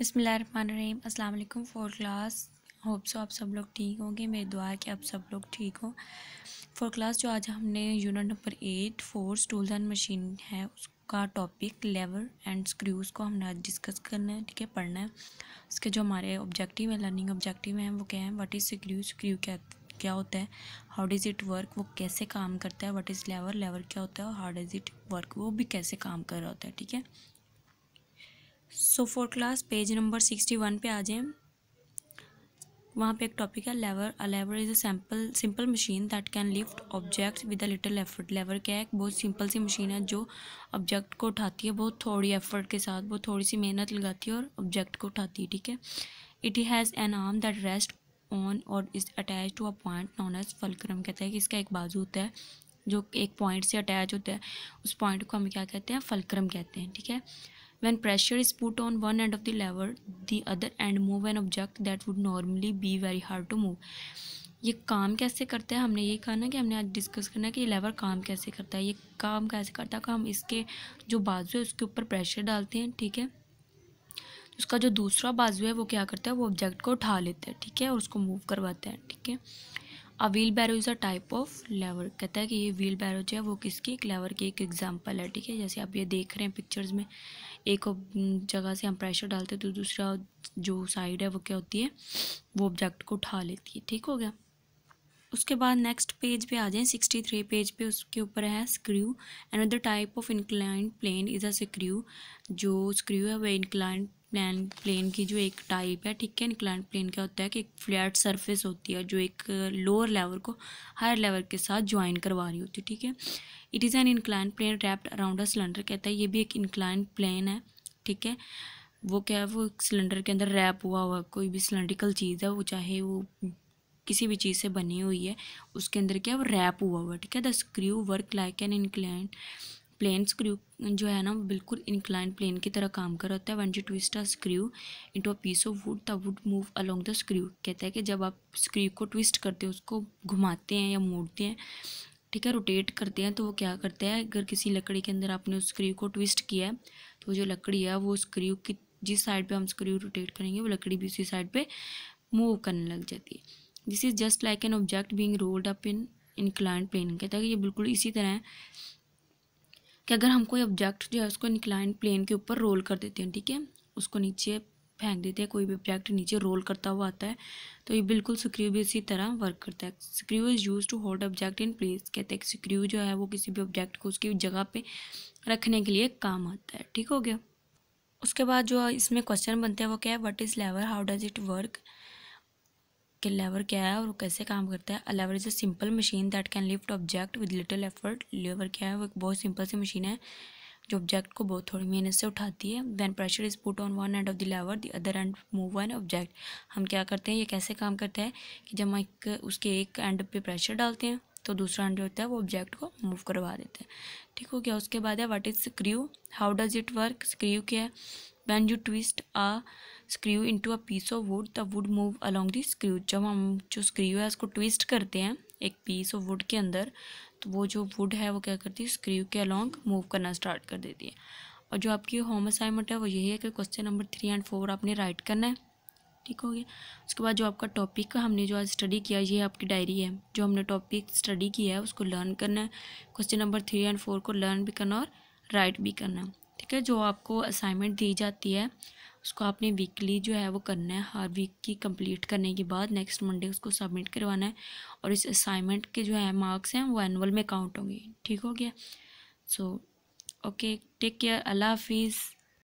बसमीम अस्सलाम वालेकुम फोर क्लास होप सो आप सब लोग ठीक होंगे मेरी दुआ है कि आप सब लोग ठीक हो फोर क्लास जो आज हमने unit number eight force tools and machine है उसका टॉपिक लेवर एंड स्क्रूज़ को हमने आज डिस्कस करना है ठीक है पढ़ना है उसके जो हमारे ऑब्जेक्टिव है लर्निंग ऑब्जेक्टिव हैं वो क्या है वट इज़ स्क्रू स्क्रू क्या क्या होता है हाउ डज़ इट वर्क वो कैसे काम करता है वट इज़ लेवर लेवर क्या होता है और हाउ डज़ इट वर्क वो भी कैसे काम कर रहा होता है ठीक है so four class page number sixty one पे आ जाएं वहाँ पे एक टॉपिक है lever a lever is a sample simple machine that can lift object with a little effort lever क्या है एक बहुत सिंपल सी मशीन है जो ऑब्जेक्ट को उठाती है बहुत थोड़ी एफर्ट के साथ बहुत थोड़ी सी मेहनत लगाती है और ऑब्जेक्ट को उठाती है ठीक है it has an arm that rest on और is attach to a point known as fulcrum कहते हैं कि इसका एक बाजू होता है जो एक पॉइंट से अटैच होता है उस पॉइंट को हम क्या कहते हैं फलक्रम कहते हैं ठीक है When pressure is put on one end of the lever, the other end move an object that would normally be very hard to move. ये काम कैसे करता है हमने ये कहा ना कि हमने आज डिस्कस करना है कि ये लेवर काम कैसे करता है ये काम कैसे करता है कि हम इसके जो बाजू है उसके ऊपर प्रेशर डालते हैं ठीक है उसका जो दूसरा बाजू है वो क्या करता है वो ऑब्जेक्ट को उठा लेता है ठीक है और उसको मूव करवाता है ठीक है अब wheelbarrow is a type of lever कहता है कि ये व्हील बैरो जो है वो किसकी एक लेवर की एक एग्जांपल है ठीक है जैसे आप ये देख रहे हैं पिक्चर्स में एक जगह से हम प्रेशर डालते हैं तो दूसरा जो साइड है वो क्या होती है वो ऑब्जेक्ट को उठा लेती है ठीक हो गया उसके बाद नेक्स्ट पेज पे आ जाए सिक्सटी थ्री पेज पे उसके ऊपर है screw and the type of inclined plane is a screw जो स्क्रू है वह इंक्लाइंड प्लान प्लेन की जो एक टाइप है ठीक है इंक्लाइन प्लेन क्या होता है कि एक फ्लैट सरफेस होती है जो एक लोअर लेवल को हायर लेवल के साथ ज्वाइन करवा रही होती है ठीक है it is an incline plane wrapped around a cylinder कहता है ये भी एक इंक्लाइन प्लेन है ठीक है वो क्या है वो सिलेंडर के अंदर रैप हुआ हुआ कोई भी सिलेंड्रिकल चीज़ है वो चाहे वो किसी भी चीज़ से बनी हुई है उसके अंदर क्या है वो रैप हुआ हुआ ठीक है the screw work like an incline plane screw जो है ना बिल्कुल इंक्लाइन प्लेन की तरह काम कर होता है वन जी twist a screw to a piece of wood the wood move along the screw कहता है कि जब आप स्क्रू को ट्विस्ट करते हैं उसको घुमाते हैं या मोड़ते हैं ठीक है रोटेट करते हैं तो वो क्या करते हैं अगर किसी लकड़ी के अंदर आपने उस स्क्रू को ट्विस्ट किया है तो जो लकड़ी है वो स्क्रू की जिस साइड पर हम स्क्रू रोटेट करेंगे वो लकड़ी भी उसी साइड पर मूव करने लग जाती है this is just like an object being rolled up in incline plane कहता है कि ये बिल्कुल इसी तरह कि अगर हम कोई ऑब्जेक्ट जो है उसको इंक्लाइन प्लेन के ऊपर रोल कर देते हैं ठीक है उसको नीचे फेंक देते हैं कोई भी ऑब्जेक्ट नीचे रोल करता हुआ आता है तो ये बिल्कुल स्क्रू भी इसी तरह वर्क करता है screw is use to hold object in place कहते हैं स्क्रू जो है वो किसी भी ऑब्जेक्ट को उसकी जगह पे रखने के लिए काम आता है ठीक हो गया उसके बाद जो इसमें क्वेश्चन बनते हैं वो क्या है what is lever how does it work कि लेवर क्या है और वो कैसे काम करता है lever is a simple machine that can lift object with little effort lever क्या है वो एक बहुत सिंपल सी मशीन है जो ऑब्जेक्ट को बहुत थोड़ी मेहनत से उठाती है then pressure is put on one end of the lever the other end move one object हम क्या करते हैं ये कैसे काम करता है कि जब हम एक उसके एक एंड पे प्रेशर डालते हैं तो दूसरा एंड जो होता है वो ऑब्जेक्ट को मूव करवा देते हैं ठीक हो गया उसके बाद है what is screw how does it work screw क्या है When you twist a screw into a piece of wood, the wood move along the screw. जब हम जो screw है उसको twist करते हैं एक piece of wood के अंदर तो वो जो wood है वो क्या करती है screw के along move करना start कर देती है और जो आपकी होम असाइनमेंट है वो यही है कि question number three and four आपने राइट करना है ठीक हो गया उसके बाद जो आपका टॉपिक हमने जो आज स्टडी किया ये आपकी डायरी है जो हमने टॉपिक स्टडी किया है उसको लर्न करना है question number three and four को लर्न भी करना और राइट भी करना है ठीक है जो आपको असाइनमेंट दी जाती है उसको आपने वीकली जो है वो करना है हर वीक की कंप्लीट करने के बाद नेक्स्ट मंडे उसको सबमिट करवाना है और इस असाइनमेंट के जो है मार्क्स हैं वो एनुअल में काउंट होंगे ठीक हो गया सो ओके टेक केयर अल्लाह हाफिज़